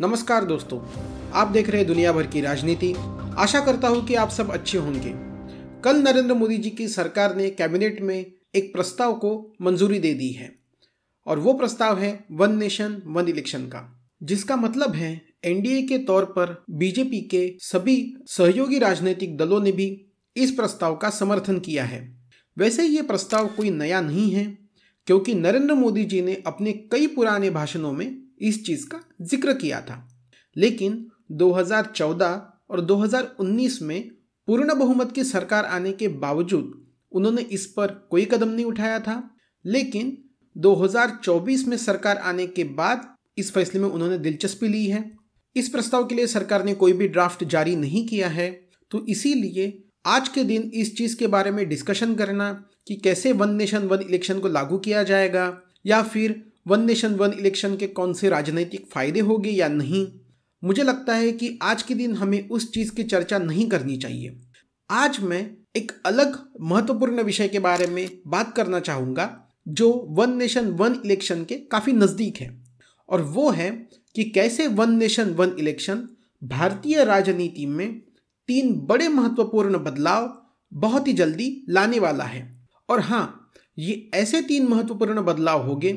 नमस्कार दोस्तों आप देख रहे हैं दुनिया भर की राजनीति आशा करता हूं कि आप सब अच्छे होंगे कल नरेंद्र मोदी जी की सरकार ने कैबिनेट में एक प्रस्ताव को मंजूरी दे दी है और वो प्रस्ताव है वन नेशन वन इलेक्शन का जिसका मतलब है एनडीए के तौर पर बीजेपी के सभी सहयोगी राजनीतिक दलों ने भी इस प्रस्ताव का समर्थन किया है वैसे ये प्रस्ताव कोई नया नहीं है क्योंकि नरेंद्र मोदी जी ने अपने कई पुराने भाषणों में इस चीज़ का जिक्र किया था लेकिन 2014 और 2019 में पूर्ण बहुमत की सरकार आने के बावजूद उन्होंने इस पर कोई कदम नहीं उठाया था लेकिन 2024 में सरकार आने के बाद इस फैसले में उन्होंने दिलचस्पी ली है इस प्रस्ताव के लिए सरकार ने कोई भी ड्राफ्ट जारी नहीं किया है तो इसीलिए आज के दिन इस चीज़ के बारे में डिस्कशन करना कि कैसे वन नेशन वन इलेक्शन को लागू किया जाएगा या फिर वन नेशन वन इलेक्शन के कौन से राजनीतिक फायदे होंगे या नहीं मुझे लगता है कि आज के दिन हमें उस चीज़ की चर्चा नहीं करनी चाहिए आज मैं एक अलग महत्वपूर्ण विषय के बारे में बात करना चाहूँगा जो वन नेशन वन इलेक्शन के काफ़ी नज़दीक है और वो है कि कैसे वन नेशन वन इलेक्शन भारतीय राजनीति में तीन बड़े महत्वपूर्ण बदलाव बहुत ही जल्दी लाने वाला है और हाँ ये ऐसे तीन महत्वपूर्ण बदलाव होंगे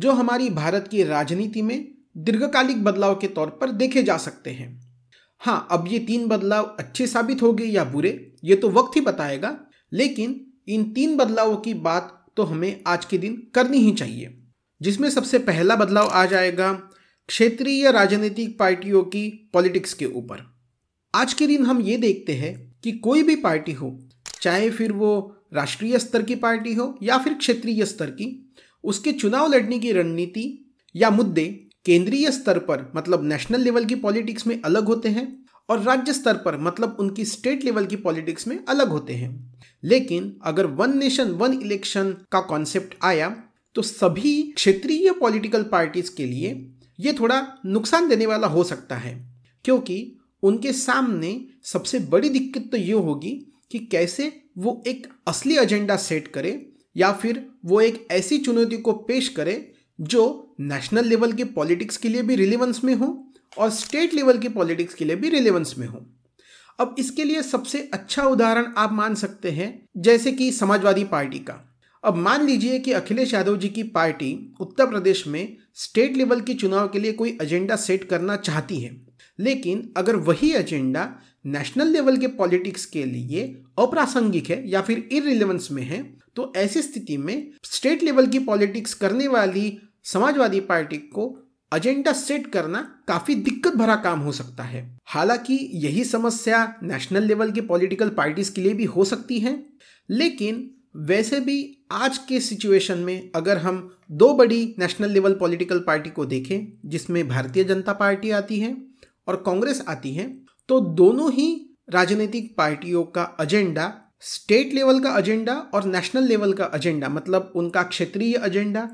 जो हमारी भारत की राजनीति में दीर्घकालिक बदलाव के तौर पर देखे जा सकते हैं हाँ अब ये तीन बदलाव अच्छे साबित होंगे या बुरे ये तो वक्त ही बताएगा लेकिन इन तीन बदलावों की बात तो हमें आज के दिन करनी ही चाहिए जिसमें सबसे पहला बदलाव आ जाएगा क्षेत्रीय राजनीतिक पार्टियों की पॉलिटिक्स के ऊपर आज के दिन हम ये देखते हैं कि कोई भी पार्टी हो चाहे फिर वो राष्ट्रीय स्तर की पार्टी हो या फिर क्षेत्रीय स्तर की उसके चुनाव लड़ने की रणनीति या मुद्दे केंद्रीय स्तर पर मतलब नेशनल लेवल की पॉलिटिक्स में अलग होते हैं और राज्य स्तर पर मतलब उनकी स्टेट लेवल की पॉलिटिक्स में अलग होते हैं लेकिन अगर वन नेशन वन इलेक्शन का कॉन्सेप्ट आया तो सभी क्षेत्रीय पॉलिटिकल पार्टीज के लिए ये थोड़ा नुकसान देने वाला हो सकता है क्योंकि उनके सामने सबसे बड़ी दिक्कत तो ये होगी कि कैसे वो एक असली एजेंडा सेट करे या फिर वो एक ऐसी चुनौती को पेश करे जो नेशनल लेवल के पॉलिटिक्स के लिए भी रिलेवेंस में हो और स्टेट लेवल के पॉलिटिक्स के लिए भी रिलेवेंस में हो अब इसके लिए सबसे अच्छा उदाहरण आप मान सकते हैं जैसे कि समाजवादी पार्टी का अब मान लीजिए कि अखिलेश यादव जी की पार्टी उत्तर प्रदेश में स्टेट लेवल के चुनाव के लिए कोई एजेंडा सेट करना चाहती है लेकिन अगर वही एजेंडा नेशनल लेवल के पॉलिटिक्स के लिए अप्रासंगिक है या फिर इरिलेवेंस में है तो ऐसी स्थिति में स्टेट लेवल की पॉलिटिक्स करने वाली समाजवादी पार्टी को एजेंडा सेट करना काफी दिक्कत भरा काम हो सकता है हालांकि यही समस्या नेशनल लेवल की पॉलिटिकल पार्टीज के लिए भी हो सकती है लेकिन वैसे भी आज के सिचुएशन में अगर हम दो बड़ी नेशनल लेवल पॉलिटिकल पार्टी को देखें जिसमें भारतीय जनता पार्टी आती है और कांग्रेस आती है तो दोनों ही राजनीतिक पार्टियों का एजेंडा स्टेट लेवल का एजेंडा और नेशनल लेवल का एजेंडा मतलब उनका क्षेत्रीय एजेंडा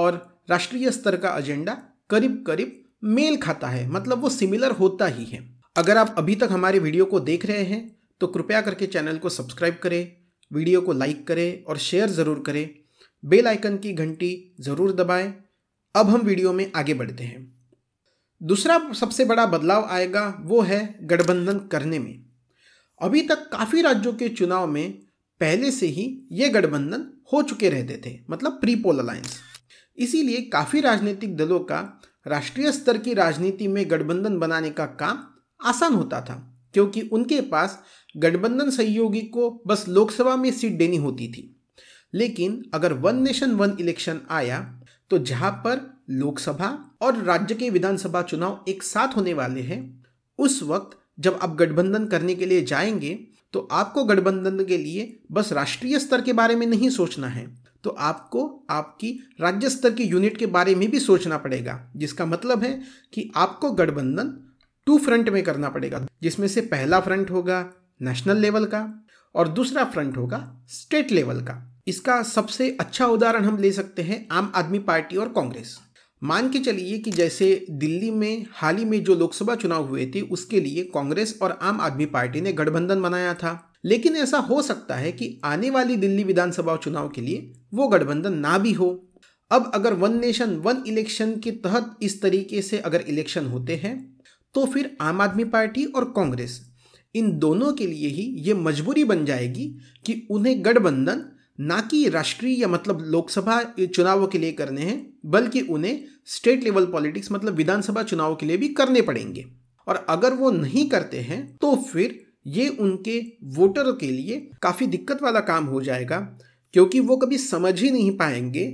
और राष्ट्रीय स्तर का एजेंडा करीब करीब मेल खाता है मतलब वो सिमिलर होता ही है अगर आप अभी तक हमारे वीडियो को देख रहे हैं तो कृपया करके चैनल को सब्सक्राइब करें वीडियो को लाइक करें और शेयर ज़रूर करें बेल आइकन की घंटी ज़रूर दबाएं अब हम वीडियो में आगे बढ़ते हैं दूसरा सबसे बड़ा बदलाव आएगा वो है गठबंधन करने में अभी तक काफ़ी राज्यों के चुनाव में पहले से ही ये गठबंधन हो चुके रहते थे मतलब प्री पोल अलायंस इसीलिए काफ़ी राजनीतिक दलों का राष्ट्रीय स्तर की राजनीति में गठबंधन बनाने का काम आसान होता था क्योंकि उनके पास गठबंधन सहयोगी को बस लोकसभा में सीट देनी होती थी लेकिन अगर वन नेशन वन इलेक्शन आया तो जहाँ पर लोकसभा और राज्य के विधानसभा चुनाव एक साथ होने वाले हैं उस वक्त जब आप गठबंधन करने के लिए जाएंगे तो आपको गठबंधन के लिए बस राष्ट्रीय स्तर के बारे में नहीं सोचना है तो आपको आपकी राज्य स्तर की यूनिट के बारे में भी सोचना पड़ेगा जिसका मतलब है कि आपको गठबंधन टू फ्रंट में करना पड़ेगा जिसमें से पहला फ्रंट होगा नेशनल लेवल का और दूसरा फ्रंट होगा स्टेट लेवल का इसका सबसे अच्छा उदाहरण हम ले सकते हैं आम आदमी पार्टी और कांग्रेस मान के चलिए कि जैसे दिल्ली में हाल ही में जो लोकसभा चुनाव हुए थे उसके लिए कांग्रेस और आम आदमी पार्टी ने गठबंधन बनाया था लेकिन ऐसा हो सकता है कि आने वाली दिल्ली विधानसभा चुनाव के लिए वो गठबंधन ना भी हो अब अगर वन नेशन वन इलेक्शन के तहत इस तरीके से अगर इलेक्शन होते हैं तो फिर आम आदमी पार्टी और कांग्रेस इन दोनों के लिए ही ये मजबूरी बन जाएगी कि उन्हें गठबंधन ना कि राष्ट्रीय या मतलब लोकसभा चुनावों के लिए करने हैं बल्कि उन्हें स्टेट लेवल पॉलिटिक्स मतलब विधानसभा चुनाव के लिए भी करने पड़ेंगे और अगर वो नहीं करते हैं तो फिर ये उनके वोटर के लिए काफ़ी दिक्कत वाला काम हो जाएगा क्योंकि वो कभी समझ ही नहीं पाएंगे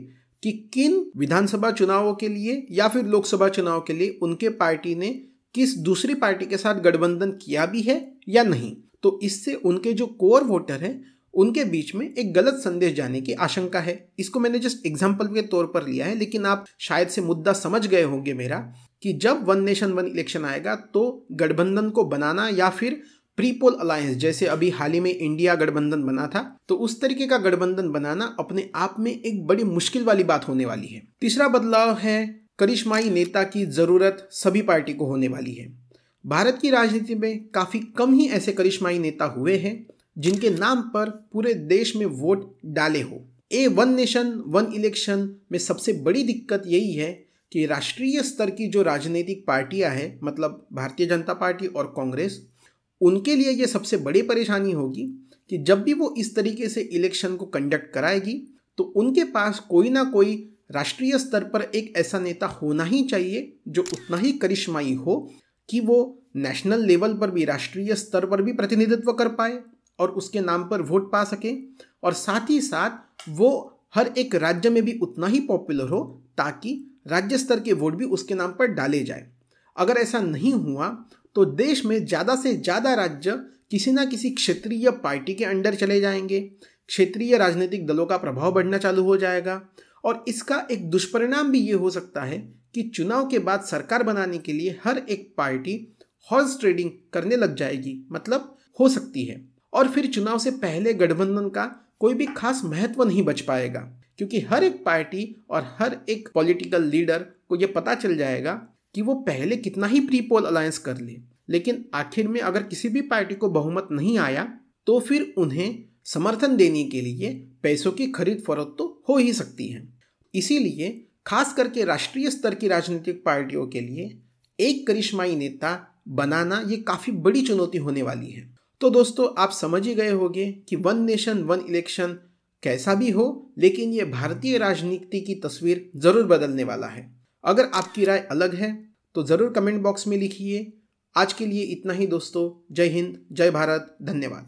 कि किन विधानसभा चुनावों के लिए या फिर लोकसभा चुनाव के लिए उनके पार्टी ने किस दूसरी पार्टी के साथ गठबंधन किया भी है या नहीं तो इससे उनके जो कोर वोटर हैं उनके बीच में एक गलत संदेश जाने की आशंका है इसको मैंने जस्ट एग्जाम्पल के तौर पर लिया है लेकिन आप शायद से मुद्दा समझ गए होंगे मेरा कि जब वन नेशन वन इलेक्शन आएगा तो गठबंधन को बनाना या फिर प्रीपोल अलायंस जैसे अभी हाल ही में इंडिया गठबंधन बना था तो उस तरीके का गठबंधन बनाना अपने आप में एक बड़ी मुश्किल वाली बात होने वाली है तीसरा बदलाव है करिश्माई नेता की ज़रूरत सभी पार्टी को होने वाली है भारत की राजनीति में काफ़ी कम ही ऐसे करिश्माई नेता हुए हैं जिनके नाम पर पूरे देश में वोट डाले हो ए वन नेशन वन इलेक्शन में सबसे बड़ी दिक्कत यही है कि राष्ट्रीय स्तर की जो राजनीतिक पार्टियां हैं मतलब भारतीय जनता पार्टी और कांग्रेस उनके लिए ये सबसे बड़ी परेशानी होगी कि जब भी वो इस तरीके से इलेक्शन को कंडक्ट कराएगी तो उनके पास कोई ना कोई राष्ट्रीय स्तर पर एक ऐसा नेता होना ही चाहिए जो उतना ही करिश्माई हो कि वो नेशनल लेवल पर भी राष्ट्रीय स्तर पर भी प्रतिनिधित्व कर पाए और उसके नाम पर वोट पा सके और साथ ही साथ वो हर एक राज्य में भी उतना ही पॉपुलर हो ताकि राज्य स्तर के वोट भी उसके नाम पर डाले जाए अगर ऐसा नहीं हुआ तो देश में ज़्यादा से ज़्यादा राज्य किसी ना किसी क्षेत्रीय पार्टी के अंडर चले जाएंगे क्षेत्रीय राजनीतिक दलों का प्रभाव बढ़ना चालू हो जाएगा और इसका एक दुष्परिणाम भी ये हो सकता है कि चुनाव के बाद सरकार बनाने के लिए हर एक पार्टी हॉर्स ट्रेडिंग करने लग जाएगी मतलब हो सकती है और फिर चुनाव से पहले गठबंधन का कोई भी खास महत्व नहीं बच पाएगा क्योंकि हर एक पार्टी और हर एक पॉलिटिकल लीडर को ये पता चल जाएगा कि वो पहले कितना ही प्री पोल अलायंस कर ले लेकिन आखिर में अगर किसी भी पार्टी को बहुमत नहीं आया तो फिर उन्हें समर्थन देने के लिए पैसों की खरीद फरोख्त तो हो ही सकती है इसीलिए खास करके राष्ट्रीय स्तर की राजनीतिक पार्टियों के लिए एक करिश्माई नेता बनाना ये काफ़ी बड़ी चुनौती होने वाली है तो दोस्तों आप समझ ही गए होंगे कि वन नेशन वन इलेक्शन कैसा भी हो लेकिन ये भारतीय राजनीति की तस्वीर ज़रूर बदलने वाला है अगर आपकी राय अलग है तो ज़रूर कमेंट बॉक्स में लिखिए आज के लिए इतना ही दोस्तों जय हिंद जय भारत धन्यवाद